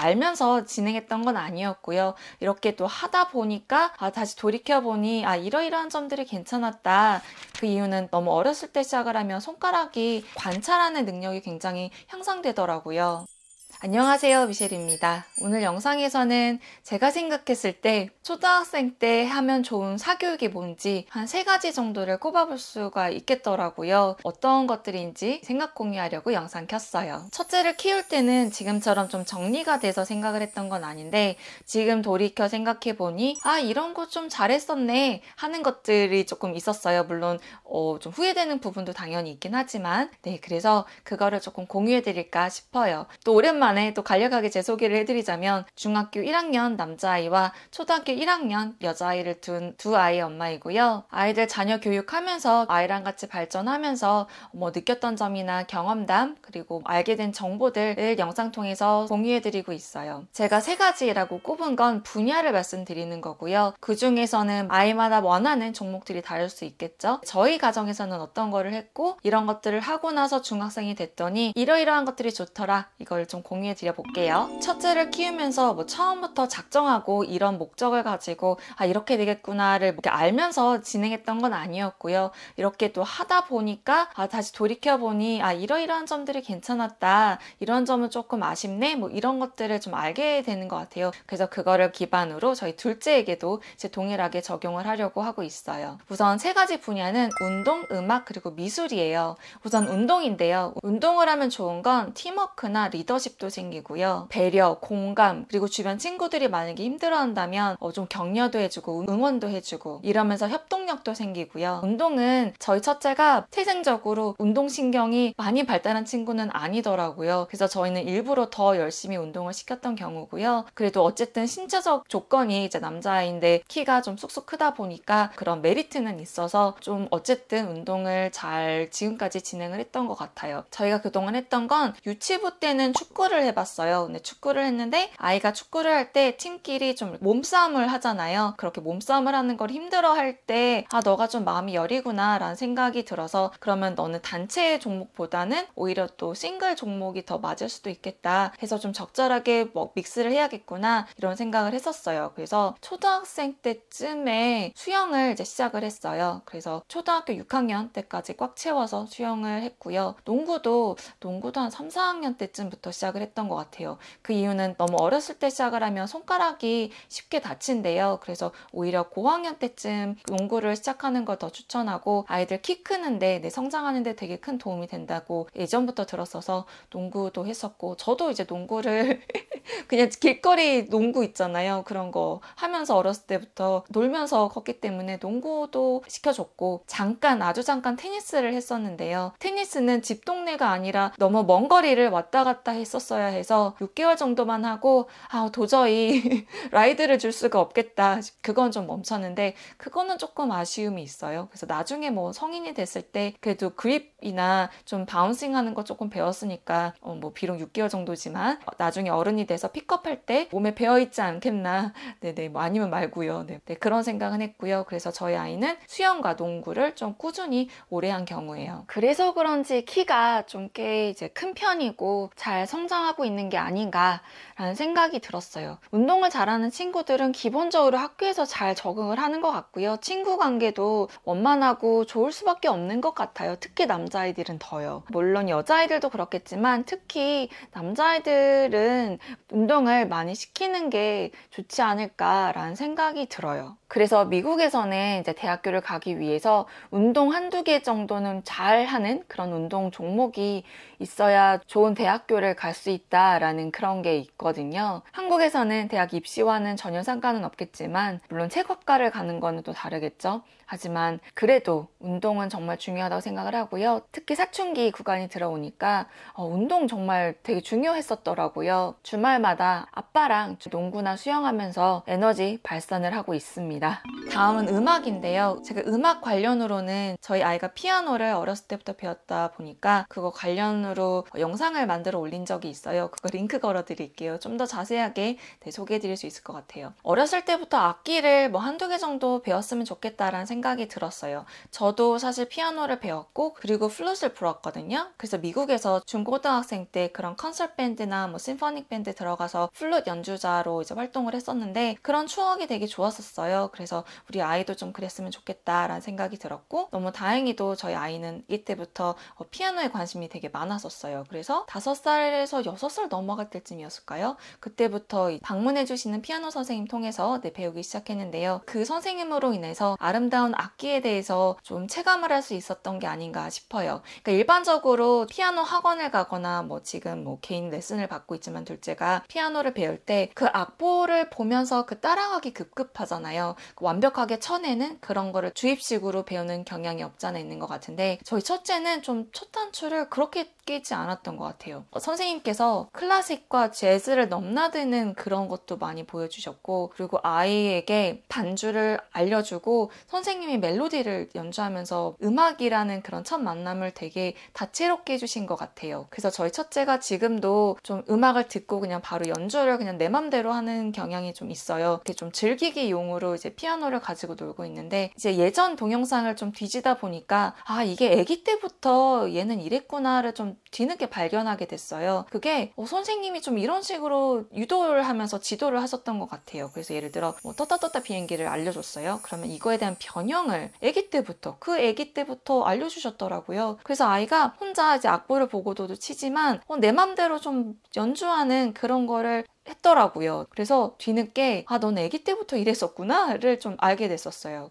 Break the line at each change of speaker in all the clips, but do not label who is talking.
알면서 진행했던 건 아니었고요. 이렇게 또 하다 보니까 아, 다시 돌이켜보니 아, 이러이러한 점들이 괜찮았다. 그 이유는 너무 어렸을 때 시작을 하면 손가락이 관찰하는 능력이 굉장히 향상되더라고요. 안녕하세요 미셸입니다 오늘 영상에서는 제가 생각했을 때 초등학생 때 하면 좋은 사교육이 뭔지 한 세 가지 정도를 꼽아볼 수가 있겠더라고요 어떤 것들인지 생각 공유하려고 영상 켰어요 첫째를 키울 때는 지금처럼 좀 정리가 돼서 생각을 했던 건 아닌데 지금 돌이켜 생각해보니 아 이런 거 좀 잘했었네 하는 것들이 조금 있었어요 물론 어, 좀 후회되는 부분도 당연히 있긴 하지만 네 그래서 그거를 조금 공유해드릴까 싶어요 또 오랜만에 안에 또 간략하게 제 소개를 해드리자면 중학교 1학년 남자아이와 초등학교 1학년 여자아이를 둔 두 아이의 엄마이고요. 아이들 자녀 교육하면서 아이랑 같이 발전하면서 뭐 느꼈던 점이나 경험담 그리고 알게 된 정보들을 영상 통해서 공유해드리고 있어요. 제가 세 가지라고 꼽은 건 분야를 말씀드리는 거고요. 그 중에서는 아이마다 원하는 종목들이 다를 수 있겠죠. 저희 가정에서는 어떤 거를 했고 이런 것들을 하고 나서 중학생이 됐더니 이러이러한 것들이 좋더라 이걸 좀 공유 정리해 드려 볼게요. 첫째를 키우면서 뭐 처음부터 작정하고 이런 목적을 가지고 아 이렇게 되겠구나를 알면서 진행했던 건 아니었고요. 이렇게 또 하다 보니까 아 다시 돌이켜 보니 아 이러이러한 점들이 괜찮았다. 이런 점은 조금 아쉽네. 뭐 이런 것들을 좀 알게 되는 것 같아요. 그래서 그거를 기반으로 저희 둘째에게도 이제 동일하게 적용을 하려고 하고 있어요. 우선 세 가지 분야는 운동, 음악 그리고 미술이에요. 우선 운동인데요. 운동을 하면 좋은 건 팀워크나 리더십도 생기고요. 배려, 공감, 그리고 주변 친구들이 만약에 힘들어한다면 어, 좀 격려도 해주고 음, 응원도 해주고 이러면서 협동력도 생기고요. 운동은 저희 첫째가 태생적으로 운동신경이 많이 발달한 친구는 아니더라고요. 그래서 저희는 일부러 더 열심히 운동을 시켰던 경우고요. 그래도 어쨌든 신체적 조건이 이제 남자아이인데 키가 좀 쑥쑥 크다 보니까 그런 메리트는 있어서 좀 어쨌든 운동을 잘 지금까지 진행을 했던 것 같아요. 저희가 그동안 했던 건 유치부 때는 축구를 축구를 해봤어요. 근데 축구를 했는데 아이가 축구를 할 때 팀끼리 좀 몸싸움을 하잖아요. 그렇게 몸싸움을 하는 걸 힘들어 할 때 아 너가 좀 마음이 여리구나 라는 생각이 들어서 그러면 너는 단체 종목보다는 오히려 또 싱글 종목이 더 맞을 수도 있겠다 해서 좀 적절하게 뭐 믹스를 해야겠구나 이런 생각을 했었어요. 그래서 초등학생 때쯤에 수영을 이제 시작을 했어요. 그래서 초등학교 6학년 때까지 꽉 채워서 수영을 했고요. 농구도 농구도 한 3, 4학년 때쯤부터 시작을 했 했던 것 같아요. 그 이유는 너무 어렸을 때 시작을 하면 손가락이 쉽게 다친대요. 그래서 오히려 고학년 때쯤 농구를 시작하는 걸 더 추천하고 아이들 키 크는데 내 네, 성장하는데 되게 큰 도움이 된다고 예전부터 들었어서 농구도 했었고 저도 이제 농구를 그냥 길거리 농구 있잖아요. 그런 거 하면서 어렸을 때부터 놀면서 걷기 때문에 농구도 시켜줬고 잠깐 아주 잠깐 테니스를 했었는데요. 테니스는 집 동네가 아니라 너무 먼 거리를 왔다 갔다 했었어요. 했었어야 해서 6개월 정도만 하고 아 도저히 라이드를 줄 수가 없겠다. 그건 좀 멈췄는데 그거는 조금 아쉬움이 있어요. 그래서 나중에 뭐 성인이 됐을 때 그래도 그립이나 좀 바운싱 하는 거 조금 배웠으니까 어뭐 비록 6개월 정도지만 나중에 어른이 돼서 픽업할 때 몸에 배어있지 않겠나. 네네 네, 뭐 아니면 말고요. 네. 네 그런 생각은 했고요. 그래서 저희 아이는 수영과 농구를 좀 꾸준히 오래 한 경우예요. 그래서 그런지 키가 좀 꽤 이제 큰 편이고 잘 성장 실망하고 있는 게 아닌가라는 생각이 들었어요. 운동을 잘하는 친구들은 기본적으로 학교에서 잘 적응을 하는 것 같고요. 친구 관계도 원만하고 좋을 수밖에 없는 것 같아요. 특히 남자아이들은 더요. 물론 여자아이들도 그렇겠지만 특히 남자아이들은 운동을 많이 시키는 게 좋지 않을까라는 생각이 들어요. 그래서 미국에서는 이제 대학교를 가기 위해서 운동 한두 개 정도는 잘 하는 그런 운동 종목이 있어야 좋은 대학교를 갈수 수 있다라는 그런 게 있거든요. 한국에서는 대학 입시와는 전혀 상관은 없겠지만 물론 체육학과를 가는 거는 또 다르겠죠. 하지만 그래도 운동은 정말 중요하다고 생각을 하고요. 특히 사춘기 구간이 들어오니까 어, 운동 정말 되게 중요했었더라고요. 주말마다 아빠랑 농구나 수영하면서 에너지 발산을 하고 있습니다. 다음은 음악인데요. 제가 음악 관련으로는 저희 아이가 피아노를 어렸을 때부터 배웠다 보니까 그거 관련으로 영상을 만들어 올린 적이 있어요. 있어요. 그거 링크 걸어드릴게요. 좀 더 자세하게 네, 소개해드릴 수 있을 것 같아요. 어렸을 때부터 악기를 뭐 한두 개 정도 배웠으면 좋겠다라는 생각이 들었어요. 저도 사실 피아노를 배웠고 그리고 플룻을 불었거든요. 그래서 미국에서 중고등학생 때 그런 컨설 밴드나 뭐 심포닉 밴드 들어가서 플룻 연주자로 이제 활동을 했었는데 그런 추억이 되게 좋았었어요. 그래서 우리 아이도 좀 그랬으면 좋겠다라는 생각이 들었고 너무 다행히도 저희 아이는 이때부터 어, 피아노에 관심이 되게 많았었어요. 그래서 5살에서 여섯 살 넘어갈 때쯤이었을까요? 그때부터 방문해주시는 피아노 선생님 통해서 네, 배우기 시작했는데요. 그 선생님으로 인해서 아름다운 악기에 대해서 좀 체감을 할 수 있었던 게 아닌가 싶어요. 그러니까 일반적으로 피아노 학원을 가거나 뭐 지금 뭐 개인 레슨을 받고 있지만 둘째가 피아노를 배울 때 그 악보를 보면서 그 따라가기 급급하잖아요. 그 완벽하게 쳐내는 그런 거를 주입식으로 배우는 경향이 없지 않아 있는 것 같은데 저희 첫째는 좀 첫 단추를 그렇게 깨지 않았던 것 같아요. 어, 선생님께서 해서 클래식과 재즈를 넘나드는 그런 것도 많이 보여주셨고 그리고 아이에게 반주를 알려주고 선생님이 멜로디를 연주하면서 음악이라는 그런 첫 만남을 되게 다채롭게 해주신 것 같아요. 그래서 저희 첫째가 지금도 좀 음악을 듣고 그냥 바로 연주를 그냥 내 맘대로 하는 경향이 좀 있어요. 이렇게 좀 즐기기 용으로 이제 피아노를 가지고 놀고 있는데 이제 예전 동영상을 좀 뒤지다 보니까 아 이게 아기 때부터 얘는 이랬구나를 좀 뒤늦게 발견하게 됐어요. 그게 게 어, 선생님이 좀 이런 식으로 유도를 하면서 지도를 하셨던 것 같아요. 그래서 예를 들어 뭐떳떳떳다 비행기를 알려줬어요. 그러면 이거에 대한 변형을 아기 때부터 그 아기 때부터 알려주셨더라고요. 그래서 아이가 혼자 이제 악보를 보고도 치지만 어, 내 맘대로 좀 연주하는 그런 거를 했더라고요. 그래서 뒤늦게 아, 넌 아기 때부터 이랬었구나를 좀 알게 됐었어요.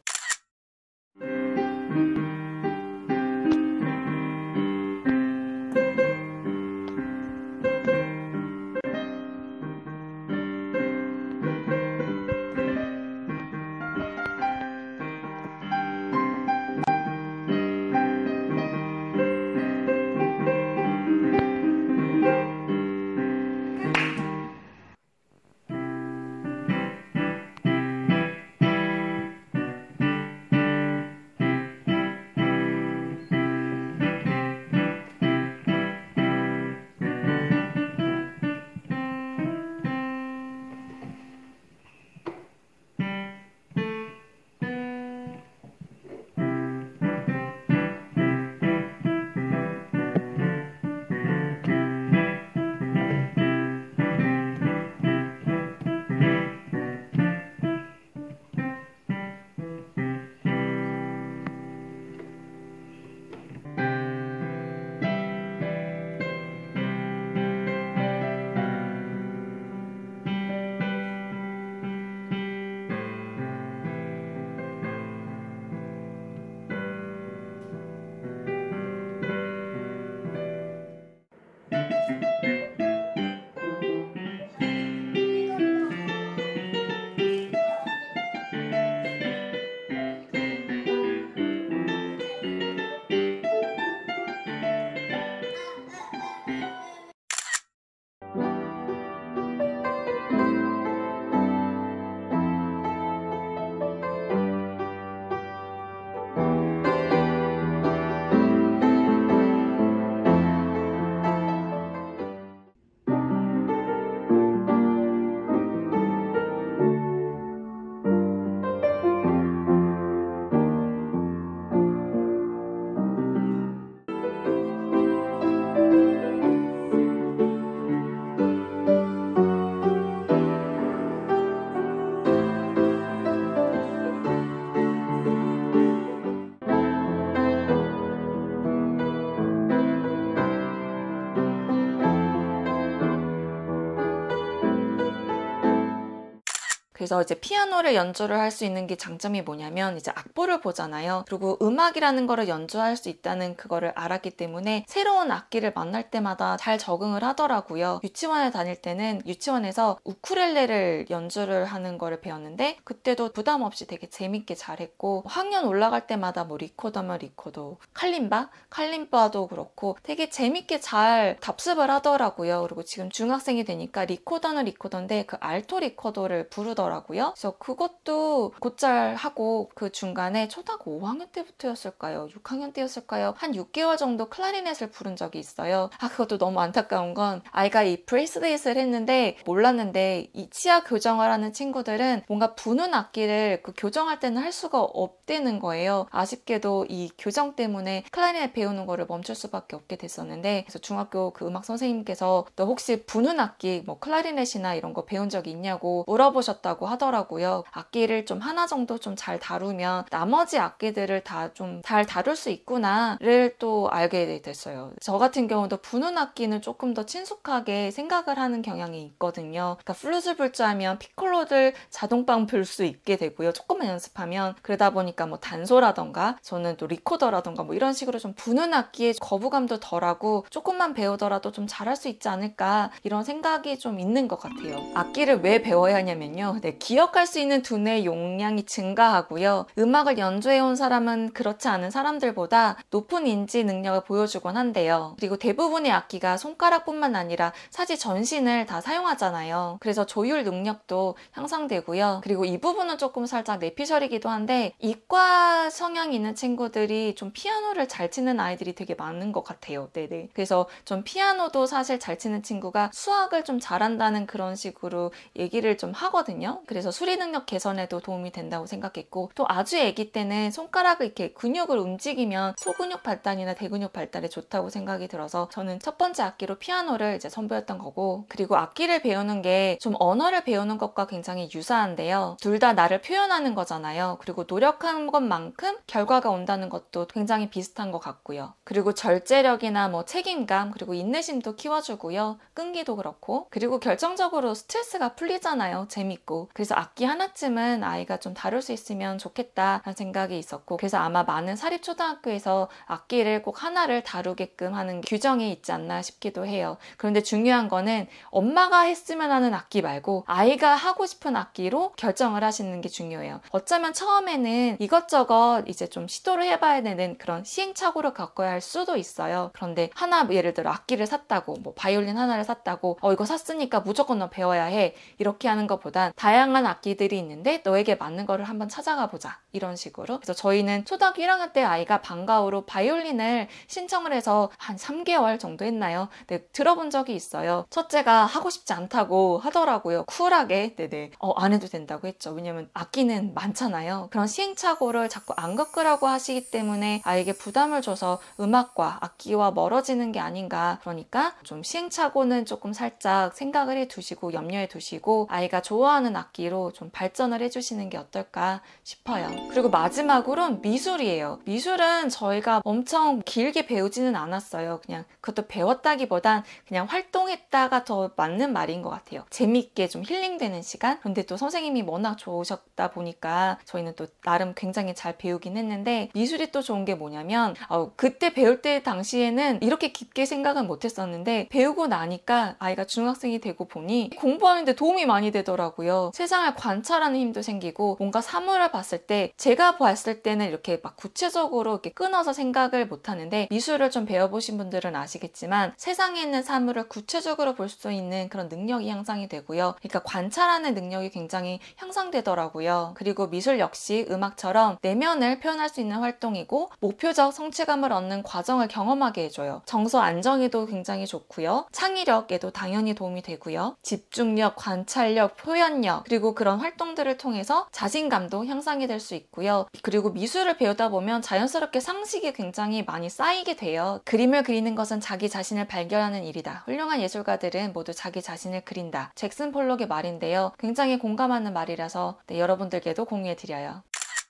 그래서 이제 피아노를 연주를 할 수 있는 게 장점이 뭐냐면 이제 악보를 보잖아요. 그리고 음악이라는 거를 연주할 수 있다는 그거를 알았기 때문에 새로운 악기를 만날 때마다 잘 적응을 하더라고요. 유치원에 다닐 때는 유치원에서 우쿨렐레를 연주를 하는 거를 배웠는데 그때도 부담 없이 되게 재밌게 잘했고 학년 올라갈 때마다 뭐 리코더면 리코더, 칼림바, 칼림바도 그렇고 되게 재밌게 잘 답습을 하더라고요. 그리고 지금 중학생이 되니까 리코더는 리코더인데 그 알토 리코더를 부르더라고요. 있더라고요. 그래서 그것도 곧잘 하고 그 중간에 초등학교 5학년 때부터였을까요? 6학년 때였을까요? 한 6개월 정도 클라리넷을 부른 적이 있어요. 아 그것도 너무 안타까운 건 아이가 이브레이스데이스를 했는데 몰랐는데 이 치아 교정을 하는 친구들은 뭔가 부는 악기를 그 교정할 때는 할 수가 없다는 거예요. 아쉽게도 이 교정 때문에 클라리넷 배우는 거를 멈출 수밖에 없게 됐었는데 그래서 중학교 그 음악 선생님께서 너 혹시 부는 악기 뭐 클라리넷이나 이런 거 배운 적이 있냐고 물어보셨다고 있다고 하더라고요. 악기를 좀 하나 정도 좀 잘 다루면 나머지 악기들을 다 좀 잘 다룰 수 있구나를 또 알게 됐어요. 저 같은 경우도 부는 악기는 조금 더 친숙하게 생각을 하는 경향이 있거든요. 그러니까 플루트 불자면 피콜로들 자동방 불 수 있게 되고요. 조금만 연습하면 그러다 보니까 뭐 단소라던가 저는 또 리코더라던가 뭐 이런 식으로 좀 부는 악기에 거부감도 덜하고 조금만 배우더라도 좀 잘할 수 있지 않을까 이런 생각이 좀 있는 것 같아요. 악기를 왜 배워야 하냐면요. 네, 네, 기억할 수 있는 두뇌 용량이 증가하고요. 음악을 연주해온 사람은 그렇지 않은 사람들보다 높은 인지 능력을 보여주곤 한데요 그리고 대부분의 악기가 손가락뿐만 아니라 사지 전신을 다 사용하잖아요. 그래서 조율 능력도 향상되고요. 그리고 이 부분은 조금 살짝 내피셜이기도 한데 이과 성향이 있는 친구들이 좀 피아노를 잘 치는 아이들이 되게 많은 것 같아요. 네네. 그래서 좀 피아노도 사실 잘 치는 친구가 수학을 좀 잘한다는 그런 식으로 얘기를 좀 하거든요. 그래서 수리 능력 개선에도 도움이 된다고 생각했고 또 아주 아기 때는 손가락을 이렇게 근육을 움직이면 소근육 발달이나 대근육 발달에 좋다고 생각이 들어서 저는 첫 번째 악기로 피아노를 이제 선보였던 거고 그리고 악기를 배우는 게 좀 언어를 배우는 것과 굉장히 유사한데요. 둘 다 나를 표현하는 거잖아요. 그리고 노력한 것만큼 결과가 온다는 것도 굉장히 비슷한 것 같고요. 그리고 절제력이나 뭐 책임감 그리고 인내심도 키워주고요. 끈기도 그렇고 그리고 결정적으로 스트레스가 풀리잖아요. 재밌고 그래서 악기 하나쯤은 아이가 좀 다룰 수 있으면 좋겠다라는 생각이 있었고 그래서 아마 많은 사립초등학교에서 악기를 꼭 하나를 다루게끔 하는 규정이 있지 않나 싶기도 해요. 그런데 중요한 거는 엄마가 했으면 하는 악기 말고 아이가 하고 싶은 악기로 결정을 하시는 게 중요해요. 어쩌면 처음에는 이것저것 이제 좀 시도를 해봐야 되는 그런 시행착오를 겪어야 할 수도 있어요. 그런데 하나 예를 들어 악기를 샀다고 뭐 바이올린 하나를 샀다고 어 이거 샀으니까 무조건 너 배워야 해 이렇게 하는 것보단 다양한 다양한 악기들이 있는데 너에게 맞는 거를 한번 찾아가 보자 이런 식으로 그래서 저희는 초등학교 1학년 때 아이가 방과후로 바이올린을 신청을 해서 한 3개월 정도 했나요? 네, 들어본 적이 있어요. 첫째가 하고 싶지 않다고 하더라고요. 쿨하게 네네 네. 어, 안 해도 된다고 했죠. 왜냐면 악기는 많잖아요. 그런 시행착오를 자꾸 안 겪으라고 하시기 때문에 아이에게 부담을 줘서 음악과 악기와 멀어지는 게 아닌가 그러니까 좀 시행착오는 조금 살짝 생각을 해두시고 염려해두시고 아이가 좋아하는 악기 악기로 좀 발전을 해주시는 게 어떨까 싶어요. 그리고 마지막으론 미술이에요. 미술은 저희가 엄청 길게 배우지는 않았어요. 그냥 그것도 배웠다기보단 그냥 활동했다가 더 맞는 말인 것 같아요. 재밌게 좀 힐링되는 시간? 근데 또 선생님이 워낙 좋으셨다 보니까 저희는 또 나름 굉장히 잘 배우긴 했는데 미술이 또 좋은 게 뭐냐면 어, 그때 배울 때 당시에는 이렇게 깊게 생각은 못했었는데 배우고 나니까 아이가 중학생이 되고 보니 공부하는데 도움이 많이 되더라고요. 세상을 관찰하는 힘도 생기고 뭔가 사물을 봤을 때 제가 봤을 때는 이렇게 막 구체적으로 이렇게 끊어서 생각을 못 하는데 미술을 좀 배워보신 분들은 아시겠지만 세상에 있는 사물을 구체적으로 볼 수 있는 그런 능력이 향상이 되고요. 그러니까 관찰하는 능력이 굉장히 향상되더라고요. 그리고 미술 역시 음악처럼 내면을 표현할 수 있는 활동이고 목표적 성취감을 얻는 과정을 경험하게 해줘요. 정서 안정에도 굉장히 좋고요. 창의력에도 당연히 도움이 되고요. 집중력, 관찰력, 표현력 그리고 그런 활동들을 통해서 자신감도 향상이 될 수 있고요. 그리고 미술을 배우다 보면 자연스럽게 상식이 굉장히 많이 쌓이게 돼요. 그림을 그리는 것은 자기 자신을 발견하는 일이다. 훌륭한 예술가들은 모두 자기 자신을 그린다. 잭슨 폴록의 말인데요. 굉장히 공감하는 말이라서 네, 여러분들께도 공유해 드려요.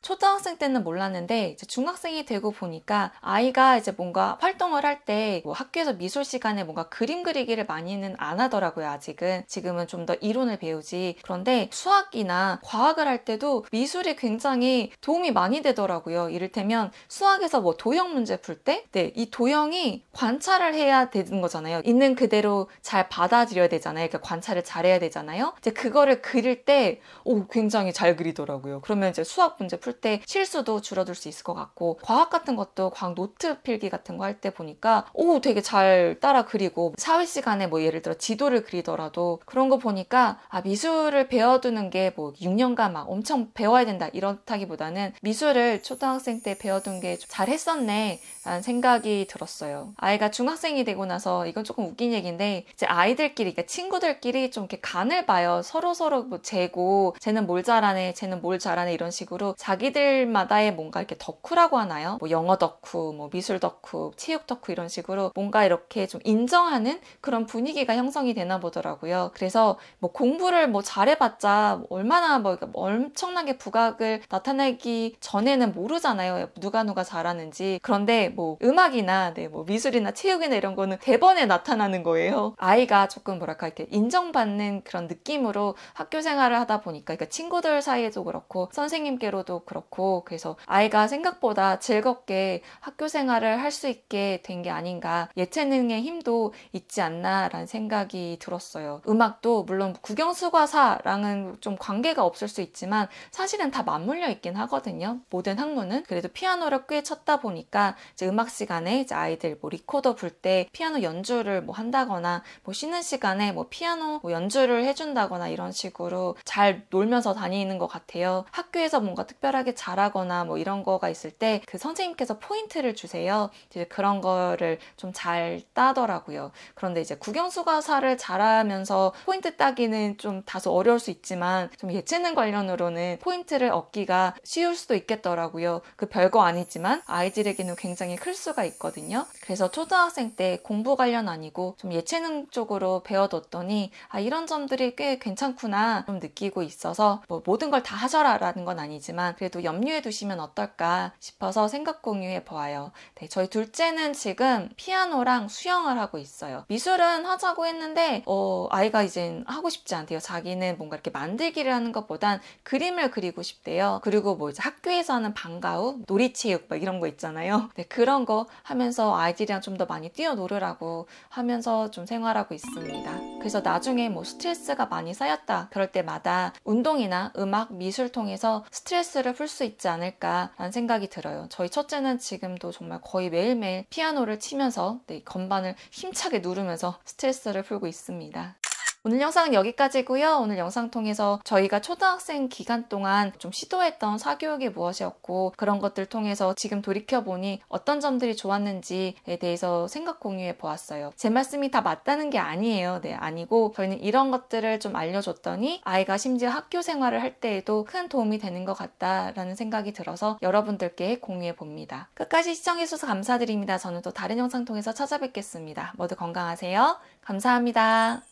초등학생 때는 몰랐는데 이제 중학생이 되고 보니까 아이가 이제 뭔가 활동을 할때뭐 학교에서 미술 시간에 뭔가 그림 그리기를 많이는 안 하더라고요 아직은 지금은 좀 더 이론을 배우지 그런데 수학이나 과학을 할 때도 미술이 굉장히 도움이 많이 되더라고요 이를테면 수학에서 뭐 도형 문제 풀때네이 도형이 관찰을 해야 되는 거잖아요 있는 그대로 잘 받아들여야 되잖아요 그러니까 관찰을 잘 해야 되잖아요 이제 그거를 그릴 때오 굉장히 잘 그리더라고요 그러면 이제 수학 문제 풀 풀때 실수도 줄어들 수 있을 것 같고 과학 같은 것도 과학 노트 필기 같은 거 할 때 보니까 오 되게 잘 따라 그리고 사회 시간에 뭐 예를 들어 지도를 그리더라도 그런 거 보니까 아 미술을 배워두는 게 뭐 6년간 막 엄청 배워야 된다 이렇다기보다는 미술을 초등학생 때 배워둔 게 잘 했었네 라는 생각이 들었어요. 아이가 중학생이 되고 나서 이건 조금 웃긴 얘기인데 이제 아이들끼리 그러니까 친구들끼리 좀 이렇게 간을 봐요. 서로 서로 뭐 재고 쟤는 뭘 잘하네, 쟤는 뭘 잘하네 이런 식으로 자기들마다의 뭔가 이렇게 덕후라고 하나요? 뭐 영어 덕후, 뭐 미술 덕후, 체육 덕후 이런 식으로 뭔가 이렇게 좀 인정하는 그런 분위기가 형성이 되나 보더라고요. 그래서 뭐 공부를 뭐 잘해봤자 얼마나 뭐 엄청나게 부각을 나타내기 전에는 모르잖아요. 누가 누가 잘하는지. 그런데 뭐 음악이나 네, 뭐 미술이나 체육이나 이런 거는 대번에 나타나는 거예요. 아이가 조금 뭐랄까 이렇게 인정받는 그런 느낌으로 학교 생활을 하다 보니까 그러니까 친구들 사이에도 그렇고 선생님께로도 그렇고 그래서 아이가 생각보다 즐겁게 학교 생활을 할 수 있게 된 게 아닌가 예체능의 힘도 있지 않나라는 생각이 들었어요. 음악도 물론 국영수과사랑은 좀 관계가 없을 수 있지만 사실은 다 맞물려 있긴 하거든요. 모든 학문은 그래도 피아노를 꽤 쳤다 보니까 음악 시간에 아이들 뭐 리코더 불 때 피아노 연주를 뭐 한다거나 뭐 쉬는 시간에 뭐 피아노 뭐 연주를 해준다거나 이런 식으로 잘 놀면서 다니는 것 같아요. 학교에서 뭔가 특별하게 잘하거나 뭐 이런 거가 있을 때 그 선생님께서 포인트를 주세요. 이제 그런 거를 좀 잘 따더라고요. 그런데 이제 국영수가사를 잘하면서 포인트 따기는 좀 다소 어려울 수 있지만 좀 예체능 관련으로는 포인트를 얻기가 쉬울 수도 있겠더라고요. 그 별거 아니지만 아이들에게는 굉장히 굉장히 클 수가 있거든요. 그래서 초등학생 때 공부 관련 아니고 좀 예체능 쪽으로 배워뒀더니 아 이런 점들이 꽤 괜찮구나 좀 느끼고 있어서 뭐 모든 걸 다 하셔라라는 건 아니지만 그래도 염려해 두시면 어떨까 싶어서 생각 공유해 보아요. 네, 저희 둘째는 지금 피아노랑 수영을 하고 있어요. 미술은 하자고 했는데 어, 아이가 이젠 하고 싶지 않대요. 자기는 뭔가 이렇게 만들기를 하는 것보단 그림을 그리고 싶대요. 그리고 뭐 이제 학교에서 하는 방과후 놀이체육 막 뭐 이런 거 있잖아요. 네, 그 그런 거 하면서 아이들이랑 좀 더 많이 뛰어놀으라고 하면서 좀 생활하고 있습니다. 그래서 나중에 뭐 스트레스가 많이 쌓였다 그럴 때마다 운동이나 음악, 미술 통해서 스트레스를 풀 수 있지 않을까라는 생각이 들어요. 저희 첫째는 지금도 정말 거의 매일매일 피아노를 치면서 네, 건반을 힘차게 누르면서 스트레스를 풀고 있습니다. 오늘 영상은 여기까지고요. 오늘 영상 통해서 저희가 초등학생 기간 동안 좀 시도했던 사교육이 무엇이었고 그런 것들 통해서 지금 돌이켜보니 어떤 점들이 좋았는지에 대해서 생각 공유해 보았어요. 제 말씀이 다 맞다는 게 아니에요. 네, 아니고 저희는 이런 것들을 좀 알려줬더니 아이가 심지어 학교 생활을 할 때에도 큰 도움이 되는 것 같다라는 생각이 들어서 여러분들께 공유해 봅니다. 끝까지 시청해주셔서 감사드립니다. 저는 또 다른 영상 통해서 찾아뵙겠습니다. 모두 건강하세요. 감사합니다.